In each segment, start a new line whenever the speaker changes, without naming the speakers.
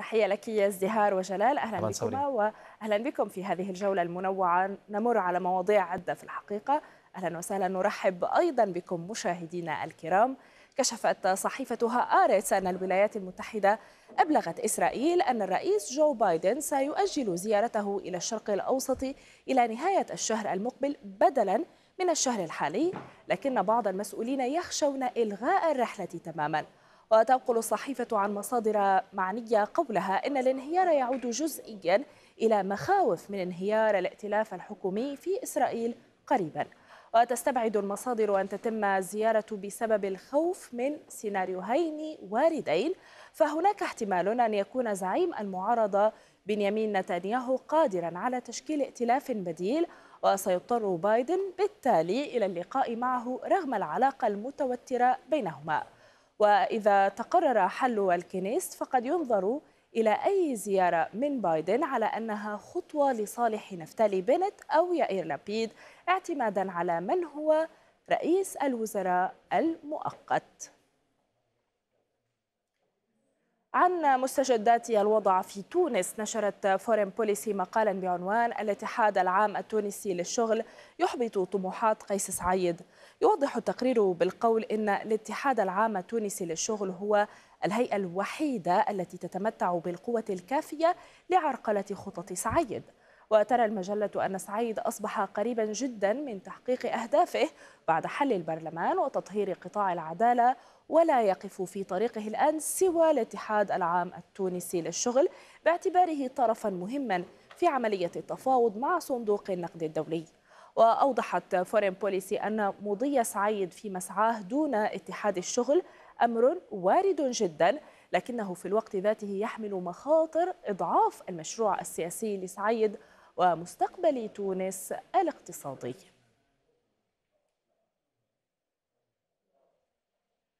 تحية لك يا ازدهار وجلال أهلا بكم وأهلا بكم في هذه الجولة المنوعة نمر على مواضيع عدة في الحقيقة أهلا وسهلا نرحب أيضا بكم مشاهدينا الكرام كشفت صحيفتها آرتس أن الولايات المتحدة أبلغت إسرائيل أن الرئيس جو بايدن سيؤجل زيارته إلى الشرق الأوسط إلى نهاية الشهر المقبل بدلا من الشهر الحالي لكن بعض المسؤولين يخشون إلغاء الرحلة تماما وتنقل الصحيفة عن مصادر معنية قولها إن الانهيار يعود جزئيا إلى مخاوف من انهيار الائتلاف الحكومي في إسرائيل قريبا وتستبعد المصادر أن تتم الزيارة بسبب الخوف من سيناريوهين واردين فهناك احتمال أن يكون زعيم المعارضة بنيامين نتنياهو قادرا على تشكيل ائتلاف بديل وسيضطر بايدن بالتالي إلى اللقاء معه رغم العلاقة المتوترة بينهما وإذا تقرر حل الكنيست فقد ينظر إلى أي زيارة من بايدن على أنها خطوة لصالح نفتالي بنت أو يائير لابيد اعتمادا على من هو رئيس الوزراء المؤقت عن مستجدات الوضع في تونس نشرت فورين بوليسي مقالا بعنوان الاتحاد العام التونسي للشغل يحبط طموحات قيس سعيد يوضح التقرير بالقول أن الاتحاد العام التونسي للشغل هو الهيئة الوحيدة التي تتمتع بالقوة الكافية لعرقلة خطط سعيد وترى المجلة أن سعيد أصبح قريبا جدا من تحقيق أهدافه بعد حل البرلمان وتطهير قطاع العدالة ولا يقف في طريقه الآن سوى الاتحاد العام التونسي للشغل باعتباره طرفا مهما في عملية التفاوض مع صندوق النقد الدولي وأوضحت فورين بوليسي أن مضي سعيد في مسعاه دون اتحاد الشغل أمر وارد جدا لكنه في الوقت ذاته يحمل مخاطر إضعاف المشروع السياسي لسعيد ومستقبل تونس الاقتصادي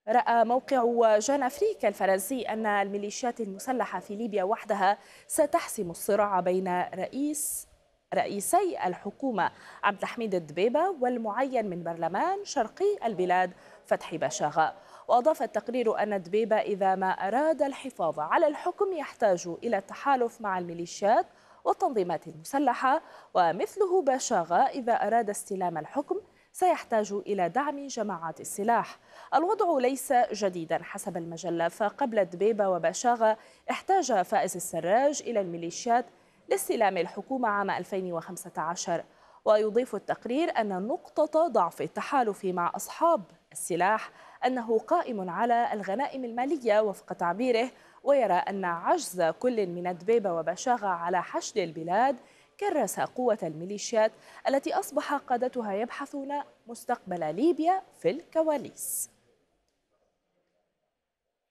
رأى موقع جان أفريكا الفرنسي أن الميليشيات المسلحة في ليبيا وحدها ستحسم الصراع بين رئيس رئيسي الحكومة عبد الحميد الدبيبة والمعين من برلمان شرقي البلاد فتحي بشاغة وأضاف التقرير أن دبيبة إذا ما أراد الحفاظ على الحكم يحتاج إلى التحالف مع الميليشيات والتنظيمات المسلحة ومثله بشاغة إذا أراد استلام الحكم سيحتاج إلى دعم جماعات السلاح الوضع ليس جديدا حسب المجلة فقبل دبيبة وبشاغة احتاج فائز السراج إلى الميليشيات لاستلام الحكومة عام 2015 ويضيف التقرير أن نقطة ضعف التحالف مع أصحاب السلاح أنه قائم على الغنائم المالية وفق تعبيره ويرى أن عجز كل من الدبيبة وبشاغة على حشد البلاد كرس قوة الميليشيات التي أصبح قادتها يبحثون مستقبل ليبيا في الكواليس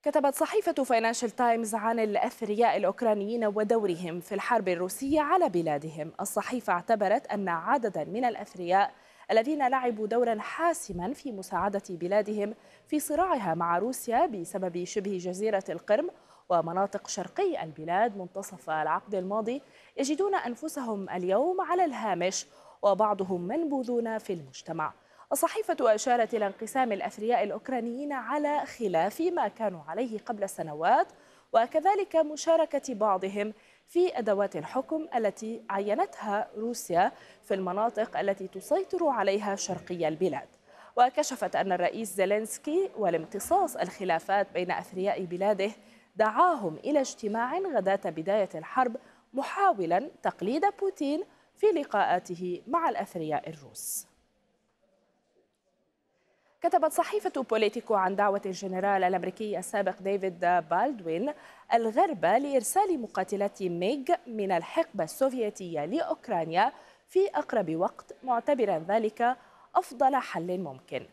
كتبت صحيفة فاينانشال تايمز عن الأثرياء الأوكرانيين ودورهم في الحرب الروسية على بلادهم الصحيفة اعتبرت أن عددا من الأثرياء الذين لعبوا دورا حاسما في مساعدة بلادهم في صراعها مع روسيا بسبب شبه جزيرة القرم ومناطق شرقي البلاد منتصف العقد الماضي يجدون أنفسهم اليوم على الهامش وبعضهم منبوذون في المجتمع الصحيفة أشارت إلى انقسام الأثرياء الأوكرانيين على خلاف ما كانوا عليه قبل سنوات وكذلك مشاركة بعضهم في أدوات الحكم التي عينتها روسيا في المناطق التي تسيطر عليها شرقي البلاد وكشفت أن الرئيس زيلينسكي والامتصاص الخلافات بين أثرياء بلاده دعاهم إلى اجتماع غداة بداية الحرب محاولا تقليد بوتين في لقاءاته مع الأثرياء الروس كتبت صحيفة بوليتيكو عن دعوة الجنرال الأمريكي السابق ديفيد بالدوين الغرب لإرسال مقاتلات ميغ من الحقبة السوفيتية لأوكرانيا في أقرب وقت معتبرا ذلك أفضل حل ممكن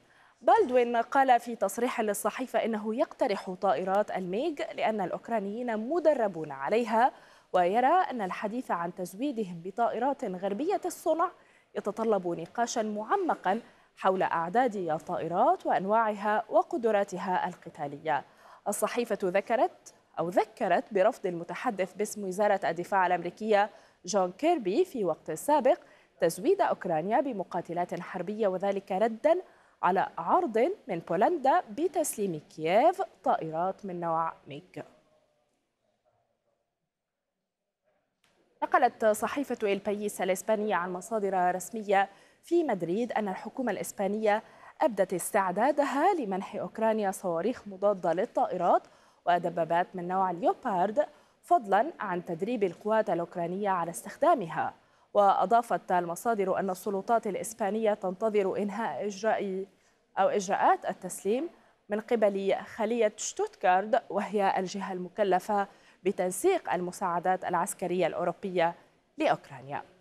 بالدوين قال في تصريح للصحيفة إنه يقترح طائرات الميغ لأن الأوكرانيين مدربون عليها ويرى أن الحديث عن تزويدهم بطائرات غربية الصنع يتطلب نقاشا معمقا حول أعداد الطائرات وأنواعها وقدراتها القتالية الصحيفة ذكرت أو ذكرت برفض المتحدث باسم وزارة الدفاع الأمريكية جون كيربي في وقت سابق تزويد أوكرانيا بمقاتلات حربية وذلك رداً على عرض من بولندا بتسليم كييف طائرات من نوع ميج نقلت صحيفة البيس الإسبانية عن مصادر رسمية في مدريد أن الحكومة الإسبانية أبدت استعدادها لمنح أوكرانيا صواريخ مضادة للطائرات ودبابات من نوع ليوبارد فضلا عن تدريب القوات الأوكرانية على استخدامها وأضافت المصادر أن السلطات الإسبانية تنتظر إنهاء إجراء أو إجراءات التسليم من قبل خلية شتوتغارد وهي الجهة المكلفة بتنسيق المساعدات العسكرية الأوروبية لأوكرانيا